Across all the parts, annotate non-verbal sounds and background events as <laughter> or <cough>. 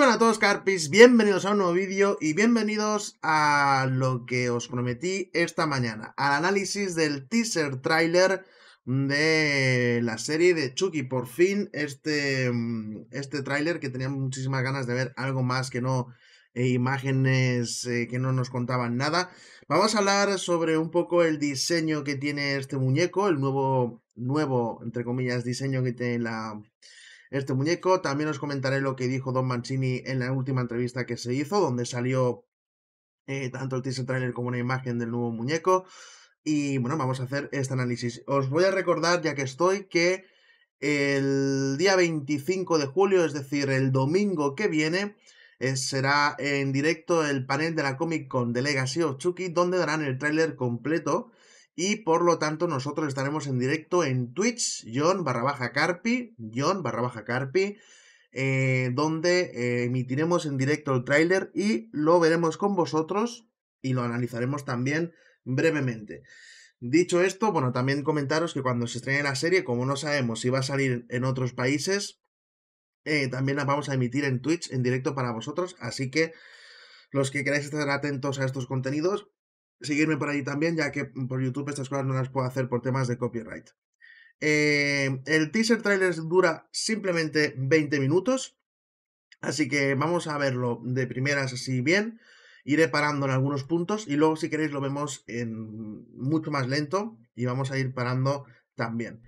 Hola a todos Carpis, bienvenidos a un nuevo vídeo y bienvenidos a lo que os prometí esta mañana, al análisis del teaser trailer de la serie de Chucky. Por fin este, mm, este que tenía muchísimas ganas de ver algo más que no eh, imágenes eh, que no nos contaban nada. Vamos a hablar sobre un poco el diseño que tiene este muñeco, el nuevo, nuevo, entre comillas, diseño que tiene la este muñeco. También os comentaré lo que dijo Don Mancini en la última entrevista que se hizo, donde salió eh, tanto el teaser trailer como una imagen del nuevo muñeco. Y bueno, vamos a hacer este análisis. Os voy a recordar, ya que estoy, que el día 25 de julio, es decir, el domingo que viene, eh, será en directo el panel de la Comic Con de Legacy of Chucky, donde darán el tráiler completo y por lo tanto nosotros estaremos en directo en Twitch, John barra baja Carpi, John barra baja Carpi, eh, donde eh, emitiremos en directo el tráiler y lo veremos con vosotros y lo analizaremos también brevemente. Dicho esto, bueno, también comentaros que cuando se estrene la serie, como no sabemos si va a salir en otros países, eh, también la vamos a emitir en Twitch en directo para vosotros, así que los que queráis estar atentos a estos contenidos, seguirme por ahí también, ya que por YouTube estas cosas no las puedo hacer por temas de copyright. Eh, el teaser trailer dura simplemente 20 minutos, así que vamos a verlo de primeras así bien. Iré parando en algunos puntos y luego si queréis lo vemos en mucho más lento y vamos a ir parando también.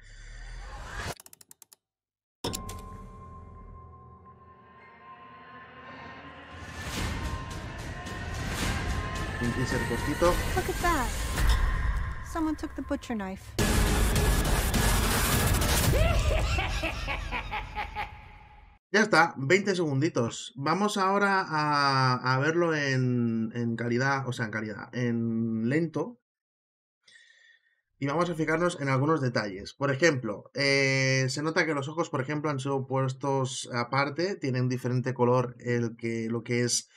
Y ser <laughs> Ya está, 20 segunditos. Vamos ahora a, verlo en, calidad, o sea, en calidad, en lento. Y vamos a fijarnos en algunos detalles. Por ejemplo, eh, se nota que los ojos, por ejemplo, han sido puestos aparte, tienen diferente color el que, lo que es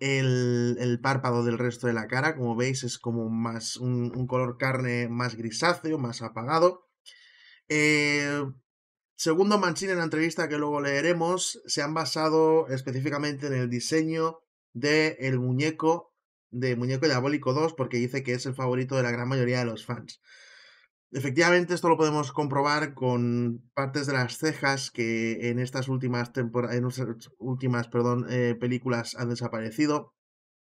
el, el, párpado del resto de la cara. Como veis, es como más un, color carne más grisáceo, más apagado. Eh, segundo Mancini, en la entrevista que luego leeremos, se han basado específicamente en el diseño del el muñeco de Muñeco Diabólico 2, porque dice que es el favorito de la gran mayoría de los fans. Efectivamente, esto lo podemos comprobar con partes de las cejas que en estas últimas, en últimas perdón, eh, películas han desaparecido,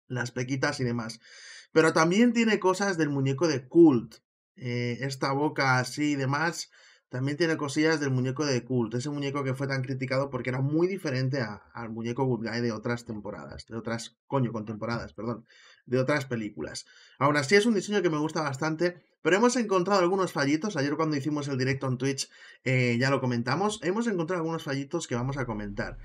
las pequitas y demás. Pero también tiene cosas del muñeco de Cult. Eh, esta boca así y demás también tiene cosillas del muñeco de Cult. Ese muñeco que fue tan criticado porque era muy diferente al muñeco Good Guy de otras temporadas, de otras, coño, contemporadas, perdón de otras películas. Ahora sí es un diseño que me gusta bastante, pero hemos encontrado algunos fallitos. Ayer cuando hicimos el directo en Twitch eh, ya lo comentamos. Hemos encontrado algunos fallitos que vamos a comentar.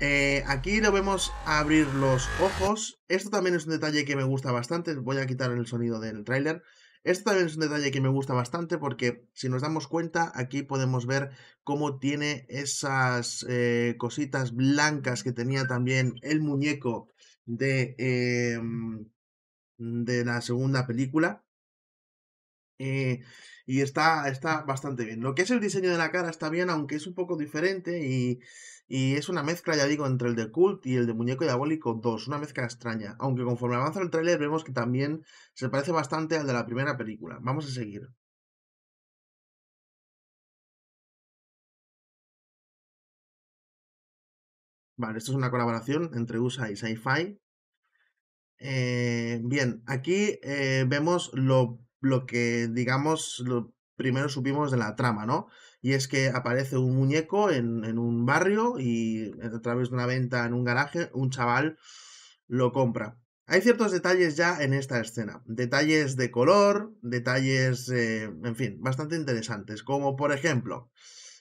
Eh, aquí lo vemos abrir los ojos. Esto también es un detalle que me gusta bastante. Voy a quitar el sonido del tráiler. Esto también es un detalle que me gusta bastante porque si nos damos cuenta aquí podemos ver cómo tiene esas eh, cositas blancas que tenía también el muñeco de, em, de la segunda película. Eh, y está, está bastante bien. Lo que es el diseño de la cara está bien, aunque es un poco diferente y, es una mezcla, ya digo, entre el de Cult y el de Muñeco Diabólico 2, una mezcla extraña, aunque conforme avanza el tráiler vemos que también se parece bastante al de la primera película. Vamos a seguir. esto es una colaboración entre USA y Sci-Fi. Eh, bien, aquí eh, vemos lo, que, digamos, lo primero supimos de la trama, ¿no? Y es que aparece un muñeco en, un barrio y a través de una venta en un garaje, un chaval lo compra. Hay ciertos detalles ya en esta escena, detalles de color, detalles, eh, en fin, bastante interesantes, como por ejemplo,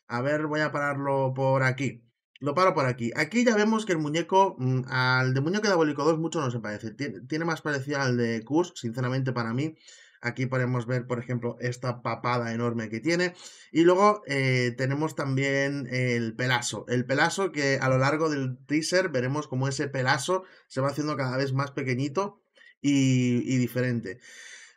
a ver, voy a pararlo por aquí. Lo paro por aquí. Aquí ya vemos que el muñeco, mm, al de muñeco diabólico 2 mucho no se parece. Tiene, más parecido al de Kursk, sinceramente para mí. Aquí podemos ver, por ejemplo, esta papada enorme que tiene. Y luego eh, tenemos también el pelazo. El pelazo que a lo largo del teaser veremos como ese pelazo se va haciendo cada vez más pequeñito y, y diferente.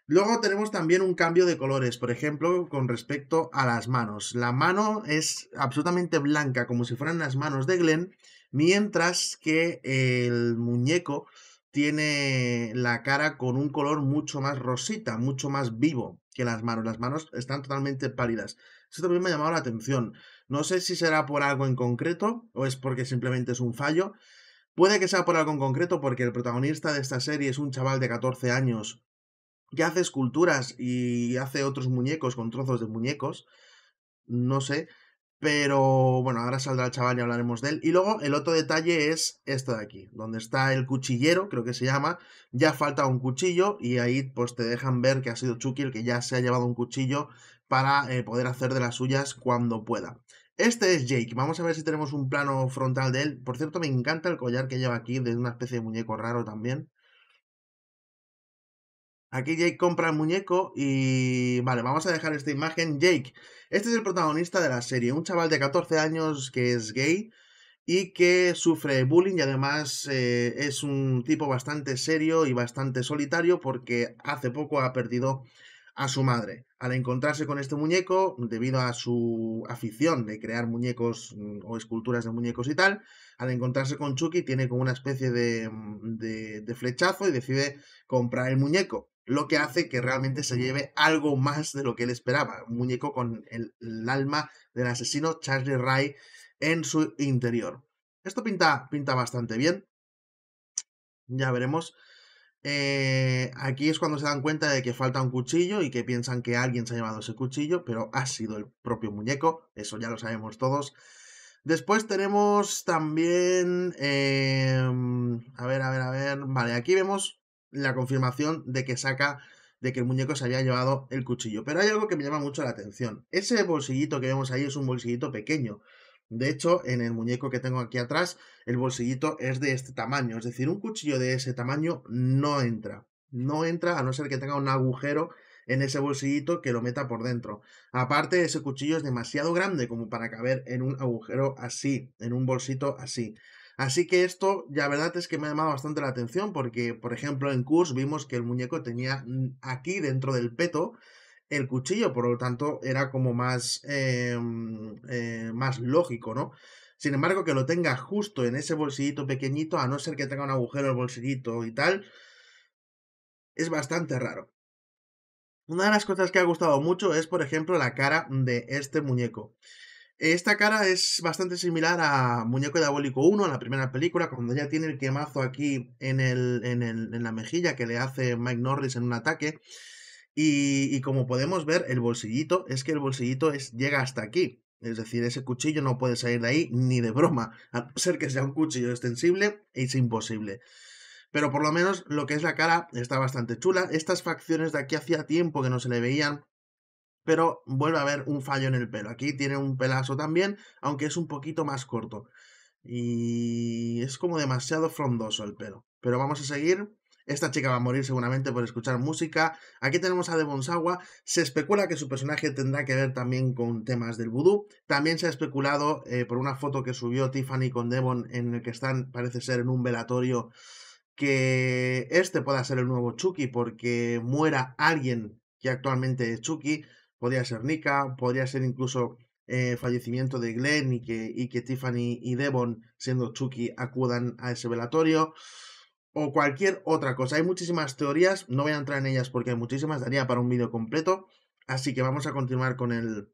Luego tenemos también un cambio de colores, por ejemplo, con respecto a las manos. La mano es absolutamente blanca, como si fueran las manos de Glenn, mientras que el muñeco tiene la cara con un color mucho más rosita, mucho más vivo que las manos. Las manos están totalmente pálidas. Eso también me ha llamado la atención. No sé si será por algo en concreto o es porque simplemente es un fallo. Puede que sea por algo en concreto porque el protagonista de esta serie es un chaval de 14 años que hace esculturas y hace otros muñecos con trozos de muñecos. No sé. Pero bueno, ahora saldrá el chaval y hablaremos de él. Y luego el otro detalle es esto de aquí, donde está el cuchillero, creo que se llama. Ya falta un cuchillo y ahí pues te dejan ver que ha sido Chucky el que ya se ha llevado un cuchillo para eh, poder hacer de las suyas cuando pueda. Este es Jake, vamos a ver si tenemos un plano frontal de él. Por cierto, me encanta el collar que lleva aquí, de una especie de muñeco raro también. Aquí Jake compra el muñeco y... Vale, vamos a dejar esta imagen. Jake, este es el protagonista de la serie, un chaval de 14 años que es gay y que sufre bullying y además eh, es un tipo bastante serio y bastante solitario porque hace poco ha perdido a su madre. Al encontrarse con este muñeco, debido a su afición de crear muñecos mm, o esculturas de muñecos y tal, al encontrarse con Chucky tiene como una especie de, mm, de flechazo y decide comprar el muñeco lo que hace que realmente se lleve algo más de lo que él esperaba. Un muñeco con el, alma del asesino Charlie Ray en su interior. Esto pinta, pinta bastante bien. Ya veremos. Eh, aquí es cuando se dan cuenta de que falta un cuchillo y que piensan que alguien se ha llevado ese cuchillo, pero ha sido el propio muñeco. Eso ya lo sabemos todos. Después tenemos también... Em, a ver, a ver, a ver. Vale, aquí vemos la confirmación de que saca de que el muñeco se había llevado el cuchillo. Pero hay algo que me llama mucho la atención. Ese bolsillito que vemos ahí es un bolsillito pequeño. De hecho, en el muñeco que tengo aquí atrás, el bolsillito es de este tamaño. Es decir, un cuchillo de ese tamaño no entra. No entra a no ser que tenga un agujero en ese bolsillito que lo meta por dentro. Aparte, ese cuchillo es demasiado grande como para caber en un agujero así, en un bolsito así. Así que esto, ya verdad, es que me ha llamado bastante la atención porque, por ejemplo, en Kurs vimos que el muñeco tenía aquí dentro del peto el cuchillo, por lo tanto era como más, em, eh, más lógico, ¿no? Sin embargo, que lo tenga justo en ese bolsillito pequeñito, a no ser que tenga un agujero el bolsillito y tal, es bastante raro. Una de las cosas que ha gustado mucho es, por ejemplo, la cara de este muñeco. Esta cara es bastante similar a Muñeco Diabólico 1, en la primera película, cuando ya tiene el quemazo aquí en, el, en, la mejilla que le hace Mike Norris en un ataque. Y, como podemos ver, el bolsillito, es que el bolsillito es, llega hasta aquí. Es decir, ese cuchillo no puede salir de ahí ni de broma, a ser que sea un cuchillo extensible, es imposible. Pero por lo menos lo que es la cara está bastante chula. Estas facciones de aquí hacía tiempo que no se le veían pero vuelve a haber un fallo en el pelo. Aquí tiene un pelazo también, aunque es un poquito más corto. Y es como demasiado frondoso el pelo. Pero vamos a seguir. Esta chica va a morir seguramente por escuchar música. Aquí tenemos a Devonsawa. Se especula que su personaje tendrá que ver también con temas del vudú. También se ha especulado eh, por una foto que subió Tiffany con Devon en el que están, parece ser, en un velatorio, que este pueda ser el nuevo Chucky porque muera alguien que actualmente es Chucky podría ser Nika, podría ser incluso eh, fallecimiento de Glenn y que, y que Tiffany y Devon, siendo Chucky, acudan a ese velatorio o cualquier otra cosa. Hay muchísimas teorías, no voy a entrar en ellas porque hay muchísimas, daría para un vídeo completo, así que vamos a continuar con el,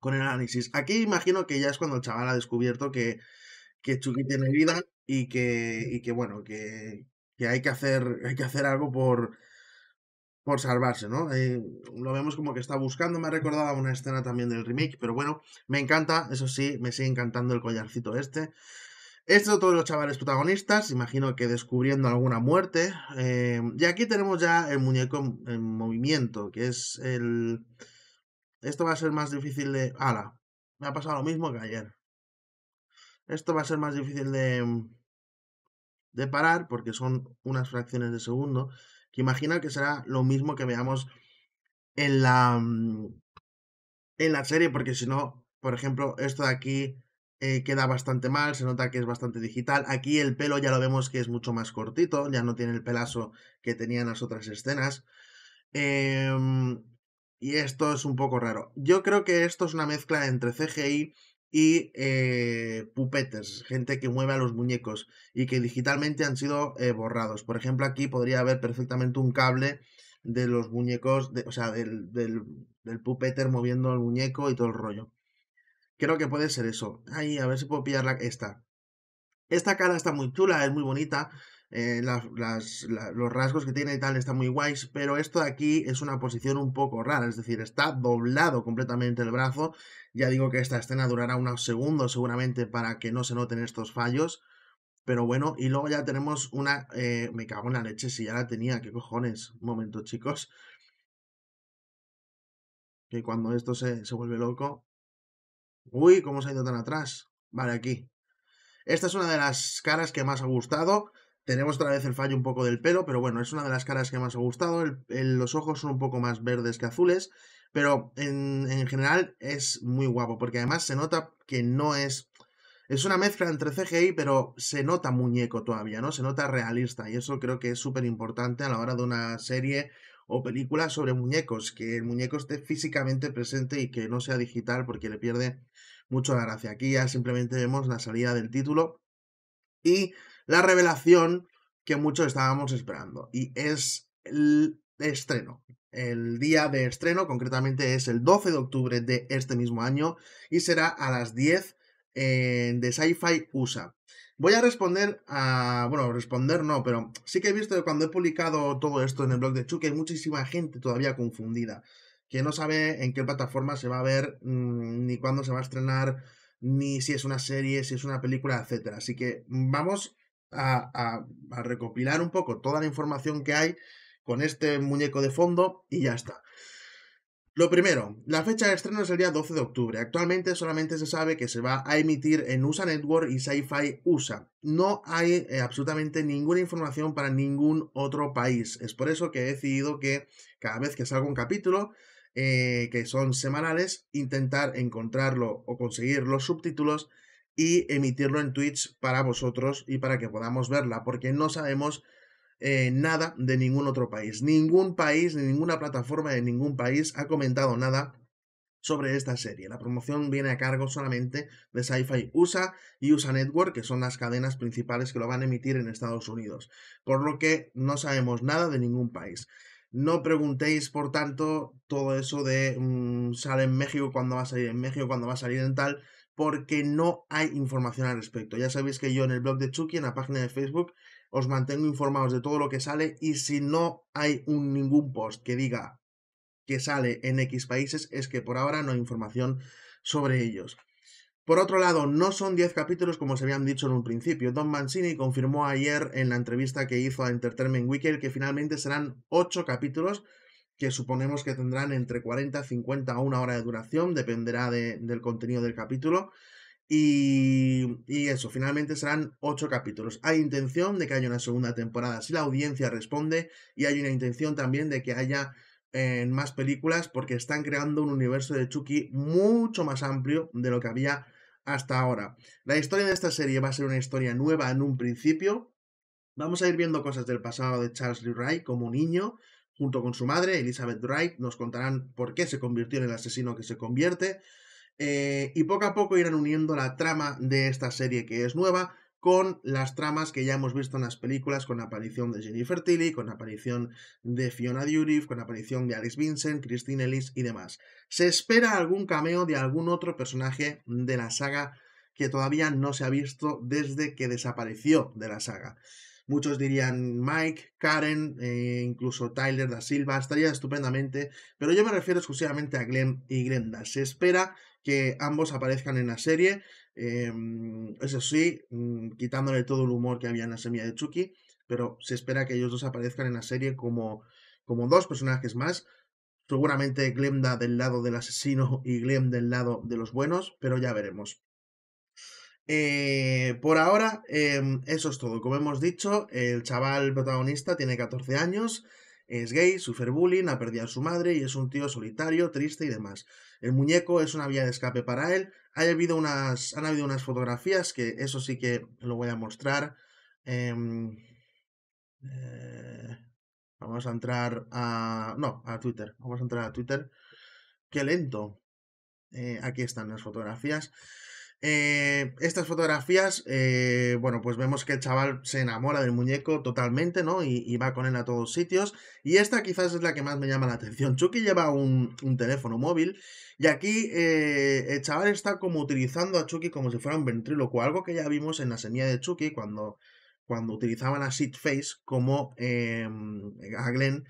con el análisis. Aquí imagino que ya es cuando el chaval ha descubierto que, que Chucky tiene vida y que, y que bueno, que, que, hay, que hacer, hay que hacer algo por, por salvarse, ¿no? Eh, lo vemos como que está buscando, me ha recordado a una escena también del remake, pero bueno, me encanta, eso sí, me sigue encantando el collarcito este. Estos son todos los chavales protagonistas, imagino que descubriendo alguna muerte. Eh, y aquí tenemos ya el muñeco en movimiento, que es el... Esto va a ser más difícil de... ¡Hala! Me ha pasado lo mismo que ayer. Esto va a ser más difícil de... de parar, porque son unas fracciones de segundo que imagino que será lo mismo que veamos en la, mm, en la serie, porque si no, por ejemplo, esto de aquí eh, queda bastante mal, se nota que es bastante digital. Aquí el pelo ya lo vemos que es mucho más cortito, ya no tiene el pelazo que tenía en las otras escenas. Em, y esto es un poco raro. Yo creo que esto es una mezcla entre CGI y eh, pupeters gente que mueve a los muñecos y que digitalmente han sido eh, borrados. Por ejemplo, aquí podría haber perfectamente un cable de los muñecos, o sea, del, pupeter moviendo al muñeco y todo el rollo. Creo que puede ser eso. Ahí, a ver si puedo pillar la, esta. Esta cara está muy chula, es muy bonita. Eh, los rasgos que tiene y tal están muy guays, pero esto de aquí es una posición un poco rara, es decir, está doblado completamente el brazo ya digo que esta escena durará unos segundos seguramente para que no se noten estos fallos. Pero bueno, y luego ya tenemos una... Eh, me cago en la leche, si ya la tenía, qué cojones. Un momento, chicos. Que cuando esto se, se vuelve loco... Uy, cómo se ha ido tan atrás. Vale, aquí. Esta es una de las caras que más ha gustado. Tenemos otra vez el fallo un poco del pelo, pero bueno, es una de las caras que más ha gustado. los ojos son un poco más verdes que azules, pero en, en general es muy guapo, porque además se nota que no es... Es una mezcla entre CGI, pero se nota muñeco todavía, ¿no? Se nota realista y eso creo que es súper importante a la hora de una serie o película sobre muñecos, que el muñeco esté físicamente presente y que no sea digital porque le pierde mucho la gracia. Aquí ya simplemente vemos la salida del título y la revelación que muchos estábamos esperando. Y es el estreno. El día de estreno, concretamente, es el 12 de octubre de este mismo año y será a las 10 de Sci-Fi USA. Voy a responder a. Bueno, responder no, pero sí que he visto que cuando he publicado todo esto en el blog de Chuck, que hay muchísima gente todavía confundida, que no sabe en qué plataforma se va a ver, mm, ni cuándo se va a estrenar, ni si es una serie, si es una película, etc. Así que vamos a, recopilar un poco toda la información que hay con este muñeco de fondo y ya está. Lo primero, la fecha de estreno sería 12 de octubre. Actualmente solamente se sabe que se va a emitir en USA Network y Sci-Fi USA. No hay eh, absolutamente ninguna información para ningún otro país. Es por eso que he decidido que cada vez que salga un capítulo, eh, que son semanales, intentar encontrarlo o conseguir los subtítulos y emitirlo en Twitch para vosotros y para que podamos verla, porque no sabemos eh, nada de ningún otro país. Ningún país, ni ninguna plataforma de ningún país ha comentado nada sobre esta serie. La promoción viene a cargo solamente de Sci-Fi USA y USA Network, que son las cadenas principales que lo van a emitir en Estados Unidos, por lo que no sabemos nada de ningún país. No preguntéis, por tanto, todo eso de mm, sale en México cuando va a salir en México, cuando va a salir en tal, porque no hay información al respecto. Ya sabéis que yo en el blog de Chucky, en la página de Facebook, os mantengo informados de todo lo que sale y si no hay un, ningún post que diga que sale en X países, es que por ahora no hay información sobre ellos. Por otro lado, no son 10 capítulos como se habían dicho en un principio. Don Mancini confirmó ayer en la entrevista que hizo a Entertainment Weekly que finalmente serán 8 capítulos que suponemos que tendrán entre 40, 50 a una hora de duración, dependerá del contenido del capítulo. Y, y, eso, finalmente serán ocho capítulos. Hay intención de que haya una segunda temporada si la audiencia responde y hay una intención también de que haya en eh, más películas porque están creando un universo de Chucky mucho más amplio de lo que había hasta ahora. La historia de esta serie va a ser una historia nueva en un principio. Vamos a ir viendo cosas del pasado de Charles Lee Ray como niño, junto con su madre, Elizabeth Wright, nos contarán por qué se convirtió en el asesino que se convierte. Eh, y poco a poco irán uniendo la trama de esta serie que es nueva con las tramas que ya hemos visto en las películas, con la aparición de Jennifer Tilly, con la aparición de Fiona Durif, con la aparición de Alice Vincent, Christine Ellis y demás. Se espera algún cameo de algún otro personaje de la saga que todavía no se ha visto desde que desapareció de la saga. Muchos dirían Mike, Karen, eh, incluso Tyler da Silva, estaría estupendamente, pero yo me refiero exclusivamente a Glen y Glenda. Se espera que ambos aparezcan en la serie, em, eso sí, mm, quitándole todo el humor que había en la semilla de Chucky, pero se espera que ellos dos aparezcan en la serie como, como dos personajes más. Seguramente Glemda del lado del asesino y Glem del lado de los buenos, pero ya veremos. Eh, por ahora, em, eso es todo. Como hemos dicho, el chaval protagonista tiene 14 años, es gay, sufre bullying, ha perdido a su madre y es un tío solitario, triste y demás. El muñeco es una vía de escape para él. Ha habido unas, han habido unas fotografías que eso sí que lo voy a mostrar. Em, eh, vamos a entrar a... No, a Twitter. Vamos a entrar a Twitter. Qué lento. Eh, aquí están las fotografías. Eh, estas fotografías, eh, bueno, pues vemos que el chaval se enamora del muñeco totalmente, ¿no? Y, va con él a todos sitios. Y esta quizás es la que más me llama la atención. Chucky lleva un, teléfono móvil y aquí eh, el chaval está como utilizando a Chucky como si fuera un ventríloco, algo que ya vimos en la semilla de Chucky cuando, cuando utilizaban a face como em, a Glenn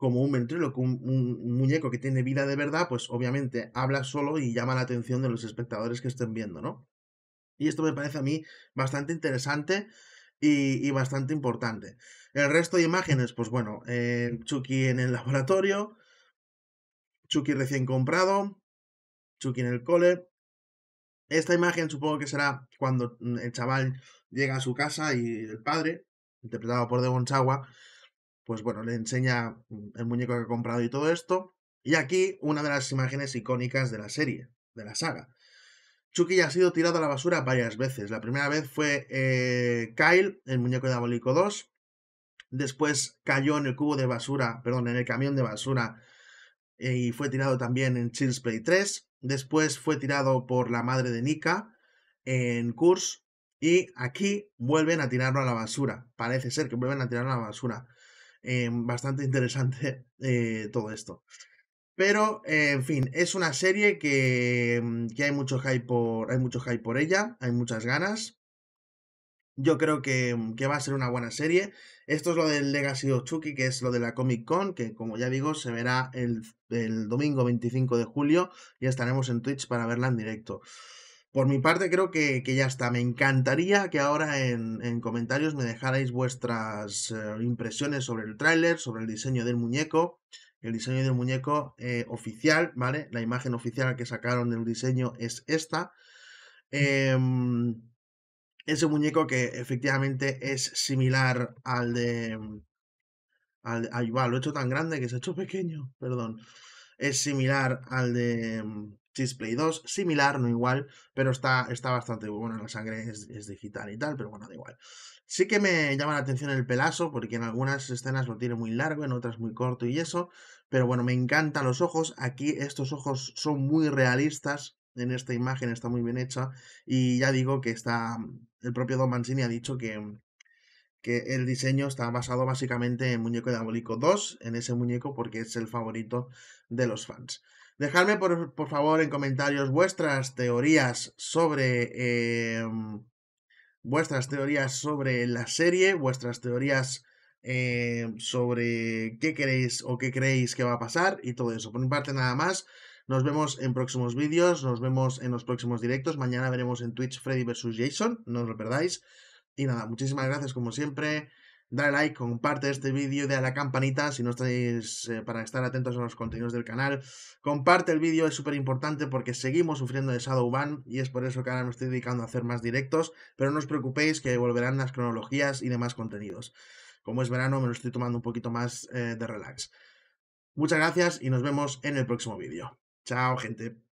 como un ventriloquio, un, muñeco que tiene vida de verdad, pues obviamente habla solo y llama la atención de los espectadores que estén viendo, ¿no? Y esto me parece a mí bastante interesante y, bastante importante. El resto de imágenes, pues bueno, eh, Chucky en el <laughs> laboratorio, Chucky recién comprado, Chucky en el cole. Esta imagen supongo que será cuando mm, el chaval llega a su casa y el padre, interpretado por Devon pues bueno, le enseña mm, el muñeco que ha comprado y todo esto. Y aquí una de las imágenes icónicas de la serie, de la saga. Chucky ya ha sido tirado a la basura varias veces. La primera vez fue eh, Kyle, el muñeco de Abolico 2. Después cayó en el cubo de basura, perdón, en el camión de basura eh, y fue tirado también en Chillsplay Play 3. Después fue tirado por la madre de Nika en Curse. Y aquí vuelven a tirarlo a la basura. Parece ser que vuelven a tirarlo a la basura. Em, bastante interesante <laughs> eh, todo esto. Pero, eh, en fin, es una serie em, que, hay, mucho hype por, hay mucho hype por ella, hay muchas ganas. Yo creo em, que, va a ser una buena serie. Esto es lo del Legacy of Chucky, que es lo de la Comic Con, que como ya digo, se verá el, el domingo 25 de julio y estaremos en Twitch para verla en directo. Por mi parte creo que, ya está. Me encantaría que ahora en, comentarios me dejarais vuestras eh, impresiones sobre el tráiler, sobre el diseño del muñeco, el diseño del muñeco eh, oficial, ¿vale? La imagen oficial que sacaron del diseño es esta. Em, ese muñeco que efectivamente es similar al de... Mm, al, va, lo he hecho tan grande que se ha hecho pequeño, perdón. Es similar al de mm, Display 2, similar, no igual, pero está, está bastante bueno, la sangre es, digital y tal, pero bueno, da igual. Sí que me llama la atención el pelazo, porque en algunas escenas lo tiene muy largo, en otras muy corto y eso, pero bueno, me encantan los ojos, aquí estos ojos son muy realistas, en esta imagen está muy bien hecha, y ya digo que está, el propio Don Mancini ha dicho que, que el diseño está basado básicamente en Muñeco Diabólico 2, en ese muñeco porque es el favorito de los fans. Dejadme, por, favor, en comentarios vuestras teorías sobre. Em, vuestras teorías sobre la serie, vuestras teorías em, sobre qué queréis o qué creéis que va a pasar y todo eso. Por mi parte, nada más. Nos vemos en próximos vídeos, nos vemos en los próximos directos. Mañana veremos en Twitch Freddy vs. Jason, no os lo perdáis. Y nada, muchísimas gracias como siempre dale like, comparte este vídeo, dale a la campanita si no estáis eh, para estar atentos a los contenidos del canal. Comparte el vídeo, es súper importante porque seguimos sufriendo de Shadowban y es por eso que ahora me estoy dedicando a hacer más directos, pero no os preocupéis que volverán las cronologías y demás contenidos. Como es verano, me lo estoy tomando un poquito más eh, de relax. Muchas gracias y nos vemos en el próximo vídeo. Chao, gente.